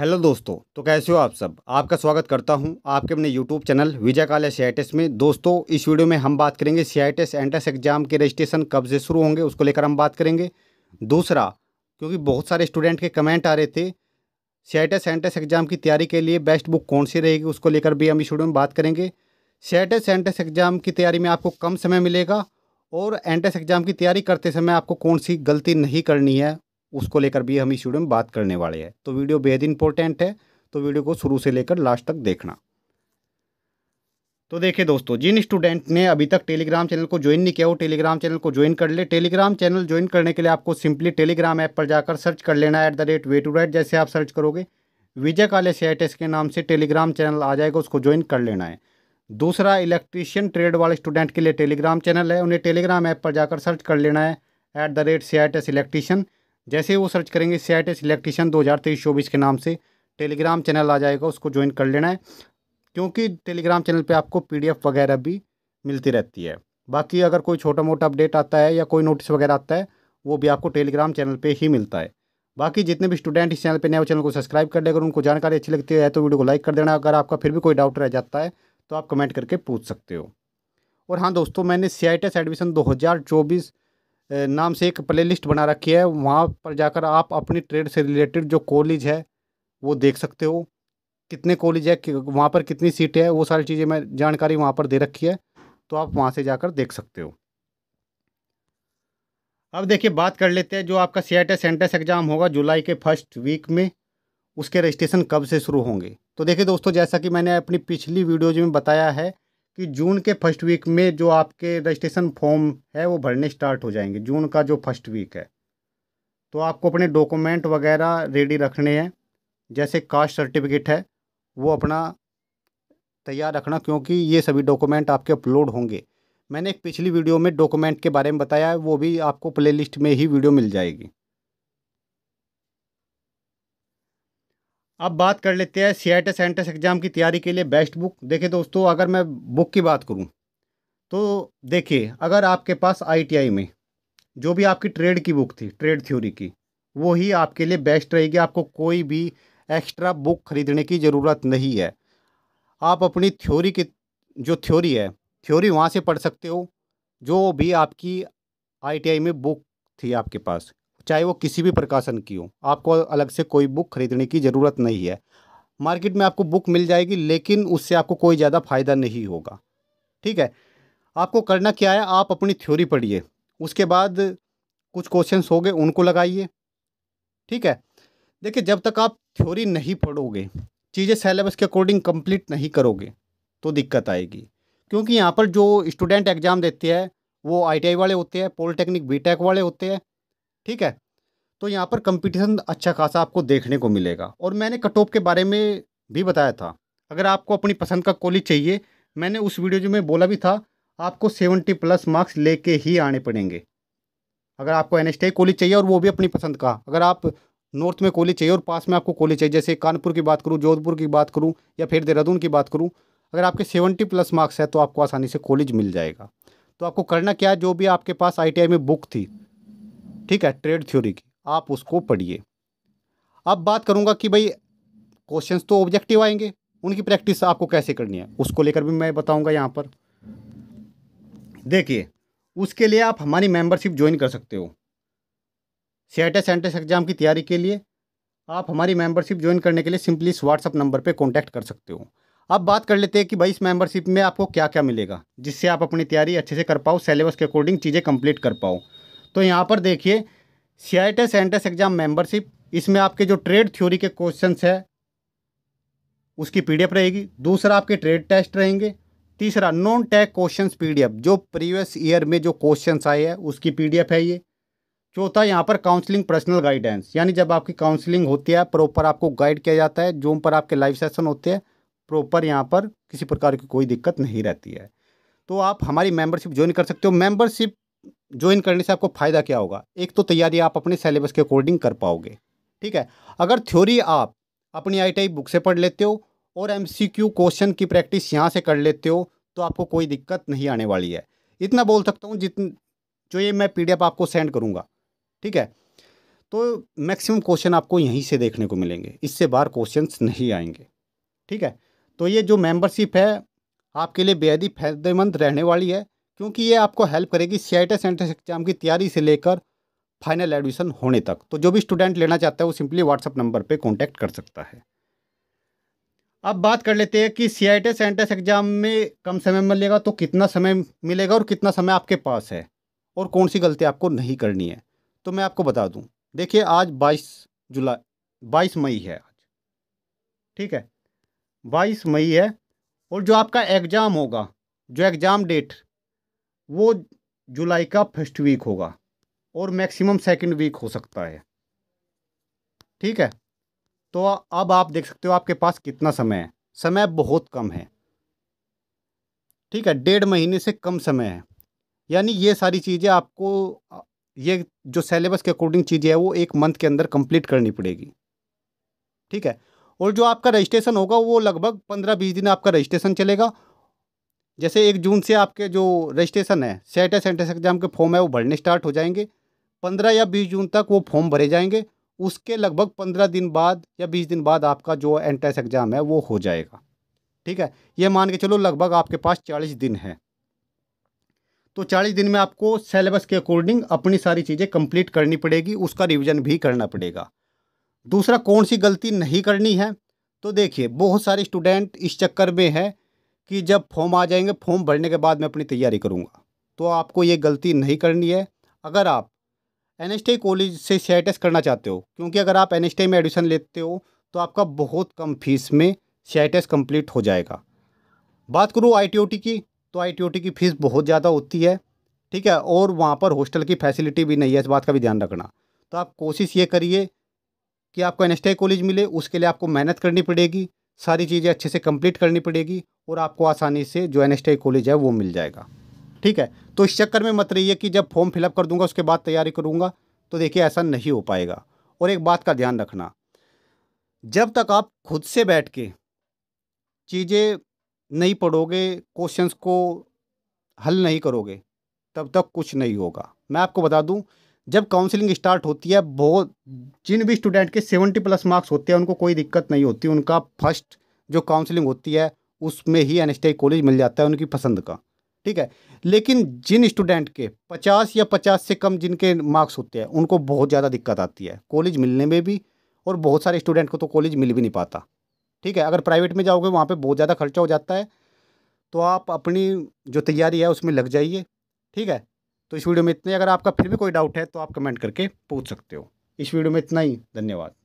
hello दोस्तों तो कैसे हो आप सब आपका स्वागत करता हूं आपके अपने यूट्यूब चैनल विजय काले सी में दोस्तों इस वीडियो में हम बात करेंगे सी सीआईटेस एंट्रेंस एग्जाम के रजिस्ट्रेशन कब से शुरू होंगे उसको लेकर हम बात करेंगे दूसरा क्योंकि बहुत सारे स्टूडेंट के कमेंट आ रहे थे सी आई एंट्रेंस एग्जाम की तैयारी के लिए बेस्ट बुक कौन सी रहेगी उसको लेकर भी हम इस वीडियो में बात करेंगे सीआईटेस एंट्रेंस एग्जाम की तैयारी में आपको कम समय मिलेगा और एंट्रेंस एग्जाम की तैयारी करते समय आपको कौन सी गलती नहीं करनी है उसको लेकर भी हम इस वीडियो में बात करने वाले हैं तो वीडियो बेहद इंपॉर्टेंट है तो वीडियो को शुरू से लेकर लास्ट तक देखना तो देखिए दोस्तों जिन स्टूडेंट ने अभी तक टेलीग्राम चैनल को ज्वाइन नहीं किया वो टेलीग्राम चैनल को ज्वाइन कर ले टेलीग्राम चैनल ज्वाइन करने के लिए आपको सिंपली टेलीग्राम ऐप पर जाकर सर्च कर लेना है at the rate way to write जैसे आप सर्च करोगे विजय काले सी के नाम से टेलीग्राम चैनल आ जाएगा उसको ज्वाइन कर लेना है दूसरा इलेक्ट्रीशियन ट्रेड वाले स्टूडेंट के लिए टेलीग्राम चैनल है उन्हें टेलीग्राम ऐप पर जाकर सर्च कर लेना है at the rate C I electrician जैसे ही वो सर्च करेंगे सी आई इलेक्ट्रीशियन दो हज़ार के नाम से टेलीग्राम चैनल आ जाएगा उसको ज्वाइन कर लेना है क्योंकि टेलीग्राम चैनल पे आपको पीडीएफ वगैरह भी मिलती रहती है बाकी अगर कोई छोटा मोटा अपडेट आता है या कोई नोटिस वगैरह आता है वो भी आपको टेलीग्राम चैनल पे ही मिलता है बाकी जितने भी स्टूडेंट इस चैनल पे नए चैनल को सब्सक्राइब कर ले अगर उनको जानकारी अच्छी लगती है तो वीडियो को लाइक कर देना अगर आपका फिर भी कोई डाउट रह जाता है तो आप कमेंट करके पूछ सकते हो और हाँ दोस्तों मैंने सी एडमिशन दो नाम से एक प्लेलिस्ट बना रखी है वहाँ पर जाकर आप अपनी ट्रेड से रिलेटेड जो कॉलेज है वो देख सकते हो कितने कॉलेज है कि वहाँ पर कितनी सीटें हैं वो सारी चीज़ें मैं जानकारी वहाँ पर दे रखी है तो आप वहाँ से जाकर देख सकते हो अब देखिए बात कर लेते हैं जो आपका सी आई टी एग्ज़ाम होगा जुलाई के फर्स्ट वीक में उसके रजिस्ट्रेशन कब से शुरू होंगे तो देखिए दोस्तों जैसा कि मैंने अपनी पिछली वीडियोज में बताया है कि जून के फर्स्ट वीक में जो आपके रजिस्ट्रेशन फॉर्म है वो भरने स्टार्ट हो जाएंगे जून का जो फर्स्ट वीक है तो आपको अपने डॉक्यूमेंट वगैरह रेडी रखने हैं जैसे कास्ट सर्टिफिकेट है वो अपना तैयार रखना क्योंकि ये सभी डॉक्यूमेंट आपके अपलोड होंगे मैंने एक पिछली वीडियो में डॉक्यूमेंट के बारे में बताया है वो भी आपको प्लेलिस्ट में ही वीडियो मिल जाएगी अब बात कर लेते हैं सी आई टी एग्ज़ाम की तैयारी के लिए बेस्ट बुक देखिए दोस्तों अगर मैं बुक की बात करूं तो देखिए अगर आपके पास आईटीआई में जो भी आपकी ट्रेड की बुक थी ट्रेड थ्योरी की वो ही आपके लिए बेस्ट रहेगी आपको कोई भी एक्स्ट्रा बुक खरीदने की ज़रूरत नहीं है आप अपनी थ्योरी की जो थ्योरी है थ्योरी वहाँ से पढ़ सकते हो जो भी आपकी आईटीआई में बुक थी आपके पास चाहे वो किसी भी प्रकाशन की हो आपको अलग से कोई बुक खरीदने की ज़रूरत नहीं है मार्केट में आपको बुक मिल जाएगी लेकिन उससे आपको कोई ज़्यादा फायदा नहीं होगा ठीक है आपको करना क्या है आप अपनी थ्योरी पढ़िए उसके बाद कुछ क्वेश्चंस हो गए उनको लगाइए ठीक है देखिए जब तक आप थ्योरी नहीं पढ़ोगे चीज़ें सेलेबस के अकॉर्डिंग कंप्लीट नहीं करोगे तो दिक्कत आएगी क्योंकि यहाँ पर जो स्टूडेंट एग्ज़ाम देते हैं वो आई वाले होते हैं पॉलिटेक्निक बी वाले होते हैं ठीक है तो यहाँ पर कंपटीशन अच्छा खासा आपको देखने को मिलेगा और मैंने कट ऑफ के बारे में भी बताया था अगर आपको अपनी पसंद का कॉलेज चाहिए मैंने उस वीडियो में बोला भी था आपको सेवेंटी प्लस मार्क्स लेके ही आने पड़ेंगे अगर आपको एन एस कॉलेज चाहिए और वो भी अपनी पसंद का अगर आप नॉर्थ में कॉलेज चाहिए और पास में आपको कॉलेज चाहिए जैसे कानपुर की बात करूँ जोधपुर की बात करूँ या फिर देहरादून की बात करूँ अगर आपके सेवेंटी प्लस मार्क्स है तो आपको आसानी से कॉलेज मिल जाएगा तो आपको करना क्या है जो भी आपके पास आई में बुक थी ठीक है ट्रेड थ्योरी की आप उसको पढ़िए अब बात करूँगा कि भाई क्वेश्चंस तो ऑब्जेक्टिव आएंगे उनकी प्रैक्टिस आपको कैसे करनी है उसको लेकर भी मैं बताऊँगा यहाँ पर देखिए उसके लिए आप हमारी मेंबरशिप ज्वाइन कर सकते हो सीआईटी एंट्रेस एग्जाम की तैयारी के लिए आप हमारी मेंबरशिप ज्वाइन करने के लिए सिंपली इस व्हाट्सअप नंबर पे कांटेक्ट कर सकते हो अब बात कर लेते हैं कि भाई इस मेंबरशिप में आपको क्या क्या मिलेगा जिससे आप अपनी तैयारी अच्छे से कर पाओ सिलेबस के अकॉर्डिंग चीज़ें कंप्लीट कर पाओ तो यहाँ पर देखिए C I T entrance exam membership इसमें आपके जो ट्रेड थ्योरी के क्वेश्चन है उसकी पी रहेगी दूसरा आपके ट्रेड टेस्ट रहेंगे तीसरा नॉन टैक क्वेश्चन पी जो प्रीवियस ईयर में जो क्वेश्चन आए हैं उसकी पी है ये चौथा यहाँ पर काउंसलिंग पर्सनल गाइडेंस यानी जब आपकी काउंसलिंग होती है प्रॉपर आपको गाइड किया जाता है जूम पर आपके लाइव सेशन होते हैं प्रॉपर यहाँ पर किसी प्रकार की कोई दिक्कत नहीं रहती है तो आप हमारी मेंबरशिप ज्वाइन कर सकते हो मेंबरशिप ज्वाइन करने से आपको फ़ायदा क्या होगा एक तो तैयारी आप अपने सिलेबस के अकॉर्डिंग कर पाओगे ठीक है अगर थ्योरी आप अपनी आई बुक से पढ़ लेते हो और एम क्वेश्चन की प्रैक्टिस यहाँ से कर लेते हो तो आपको कोई दिक्कत नहीं आने वाली है इतना बोल सकता हूँ जितन जो ये मैं पी आपको सेंड करूँगा ठीक है तो मैक्सिमम क्वेश्चन आपको यहीं से देखने को मिलेंगे इससे बाहर क्वेश्चन नहीं आएंगे ठीक है तो ये जो मेम्बरशिप है आपके लिए बेहद ही फायदेमंद रहने वाली है क्योंकि ये आपको हेल्प करेगी सी आई एंट्रेंस एग्जाम की तैयारी से लेकर फाइनल एडमिशन होने तक तो जो भी स्टूडेंट लेना चाहता है वो सिंपली व्हाट्सअप नंबर पर कांटेक्ट कर सकता है अब बात कर लेते हैं कि C I T entrance exam में कम समय मिलेगा तो कितना समय मिलेगा और कितना समय आपके पास है और कौन सी गलती आपको नहीं करनी है तो मैं आपको बता दूँ देखिए आज बाईस जुलाई बाईस मई है आज ठीक है बाईस मई है और जो आपका एग्ज़ाम होगा जो एग्ज़ाम डेट वो जुलाई का फर्स्ट वीक होगा और मैक्सिमम सेकंड वीक हो सकता है ठीक है तो अब आप देख सकते हो आपके पास कितना समय है समय बहुत कम है ठीक है डेढ़ महीने से कम समय है यानी ये सारी चीज़ें आपको ये जो सेलेबस के अकॉर्डिंग चीज़ें हैं वो एक मंथ के अंदर कंप्लीट करनी पड़ेगी ठीक है और जो आपका रजिस्ट्रेशन होगा वो लगभग पंद्रह बीस दिन आपका रजिस्ट्रेशन चलेगा जैसे एक जून से आपके जो रजिस्ट्रेशन है सेट एस एंट्रेंस एग्जाम के फॉर्म है वो भरने स्टार्ट हो जाएंगे पंद्रह या बीस जून तक वो फॉर्म भरे जाएंगे उसके लगभग पंद्रह दिन बाद या बीस दिन बाद आपका जो एंट्रेंस एग्ज़ाम है वो हो जाएगा ठीक है ये मान के चलो लगभग आपके पास चालीस दिन है तो चालीस दिन में आपको सेलेबस के अकॉर्डिंग अपनी सारी चीज़ें कंप्लीट करनी पड़ेगी उसका रिविजन भी करना पड़ेगा दूसरा कौन सी गलती नहीं करनी है तो देखिए बहुत सारे स्टूडेंट इस चक्कर में है कि जब फॉर्म आ जाएंगे फॉर्म भरने के बाद मैं अपनी तैयारी करूँगा तो आपको ये गलती नहीं करनी है अगर आप एन कॉलेज से सी करना चाहते हो क्योंकि अगर आप एन में एडमिशन लेते हो तो आपका बहुत कम फीस में सी कंप्लीट हो जाएगा बात करूँ आई की तो आई की फ़ीस बहुत ज़्यादा होती है ठीक है और वहाँ पर हॉस्टल की फैसिलिटी भी नहीं है इस बात का भी ध्यान रखना तो आप कोशिश ये करिए कि आपको एन कॉलेज मिले उसके लिए आपको मेहनत करनी पड़ेगी सारी चीज़ें अच्छे से कंप्लीट करनी पड़ेगी और आपको आसानी से जो एन कॉलेज है वो मिल जाएगा ठीक है तो इस चक्कर में मत रहिए कि जब फॉर्म फिलअप कर दूंगा उसके बाद तैयारी करूँगा तो देखिए ऐसा नहीं हो पाएगा और एक बात का ध्यान रखना जब तक आप खुद से बैठ के चीज़ें नहीं पढ़ोगे क्वेश्चंस को हल नहीं करोगे तब तक कुछ नहीं होगा मैं आपको बता दूं जब काउंसलिंग स्टार्ट होती है बहुत जिन भी स्टूडेंट के सेवेंटी प्लस मार्क्स होते हैं उनको कोई दिक्कत नहीं होती उनका फर्स्ट जो काउंसलिंग होती है उसमें ही एन कॉलेज मिल जाता है उनकी पसंद का ठीक है लेकिन जिन स्टूडेंट के पचास या पचास से कम जिनके मार्क्स होते हैं उनको बहुत ज़्यादा दिक्कत आती है कॉलेज मिलने में भी और बहुत सारे स्टूडेंट को तो कॉलेज मिल भी नहीं पाता ठीक है अगर प्राइवेट में जाओगे वहाँ पे बहुत ज़्यादा खर्चा हो जाता है तो आप अपनी जो तैयारी है उसमें लग जाइए ठीक है तो इस वीडियो में इतना ही अगर आपका फिर भी कोई डाउट है तो आप कमेंट करके पूछ सकते हो इस वीडियो में इतना ही धन्यवाद